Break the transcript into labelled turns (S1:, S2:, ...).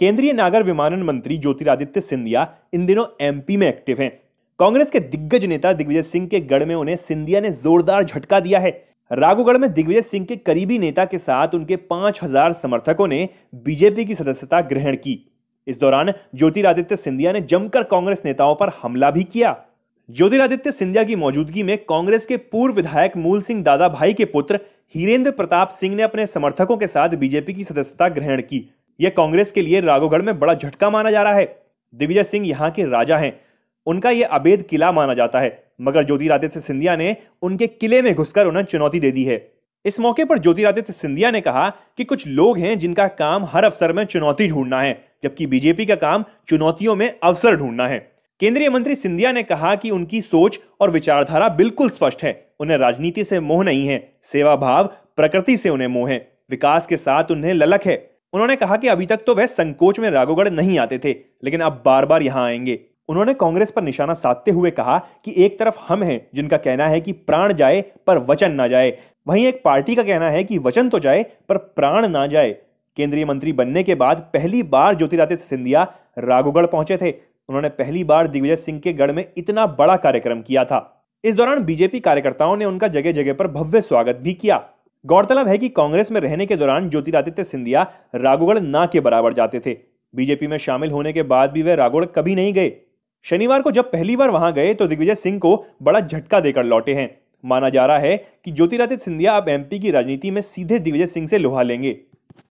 S1: केंद्रीय नागर विमानन मंत्री ज्योतिरादित्य सिंधिया इन दिनों एमपी में एक्टिव हैं कांग्रेस के दिग्गज नेता दिग्विजय सिंह के गढ़ में उन्हें सिंधिया ने जोरदार झटका दिया है राघोगढ़ में दिग्विजय सिंह के करीबी नेता के साथ उनके 5000 समर्थकों ने बीजेपी की सदस्यता ग्रहण की इस दौरान ज्योतिरादित्य सिंधिया ने जमकर कांग्रेस नेताओं पर हमला भी किया ज्योतिरादित्य सिंधिया की मौजूदगी में कांग्रेस के पूर्व विधायक मूल सिंह दादा भाई के पुत्र हीरेंद्र प्रताप सिंह ने अपने समर्थकों के साथ बीजेपी की सदस्यता ग्रहण की यह कांग्रेस के लिए राघोगढ़ में बड़ा झटका माना जा रहा है दिग्विजय सिंह यहाँ के राजा हैं उनका यह अवैध किला माना जाता है मगर ज्योतिरादित्य सिंधिया ने उनके किले में घुसकर उन्हें चुनौती दे दी है इस मौके पर ज्योतिरादित्य सिंधिया ने कहा कि कुछ लोग हैं जिनका काम हर अवसर में चुनौती ढूंढना है जबकि बीजेपी का काम चुनौतियों में अवसर ढूंढना है केंद्रीय मंत्री सिंधिया ने कहा कि उनकी सोच और विचारधारा बिल्कुल स्पष्ट है उन्हें राजनीति से मोह नहीं है सेवा भाव प्रकृति से उन्हें मोह है विकास के साथ उन्हें ललक है उन्होंने कहा कि अभी तक तो वह संकोच में राघोगढ़ नहीं आते थे लेकिन अब बार बार यहां आएंगे उन्होंने कांग्रेस पर निशाना साधते हुए कहा कि एक तरफ हम हैं जिनका कहना है कि प्राण जाए पर वचन ना जाए वहीं एक पार्टी का कहना है कि वचन तो जाए पर प्राण ना जाए केंद्रीय मंत्री बनने के बाद पहली बार ज्योतिरादित्य सिंधिया राघोगढ़ पहुंचे थे उन्होंने पहली बार दिग्विजय सिंह के गढ़ में इतना बड़ा कार्यक्रम किया था इस दौरान बीजेपी कार्यकर्ताओं ने उनका जगह जगह पर भव्य स्वागत भी किया गौरतलब है कि कांग्रेस में रहने के दौरान ज्योतिरादित्य सिंधिया रागुगढ़ ना के बराबर जाते थे बीजेपी में शामिल होने के बाद भी वे राघोगढ़ कभी नहीं गए शनिवार को जब पहली बार वहां गए तो दिग्विजय सिंह को बड़ा झटका देकर लौटे हैं माना जा रहा है कि ज्योतिरादित्य सिंधिया अब एमपी की राजनीति में सीधे दिग्विजय सिंह से लोहा लेंगे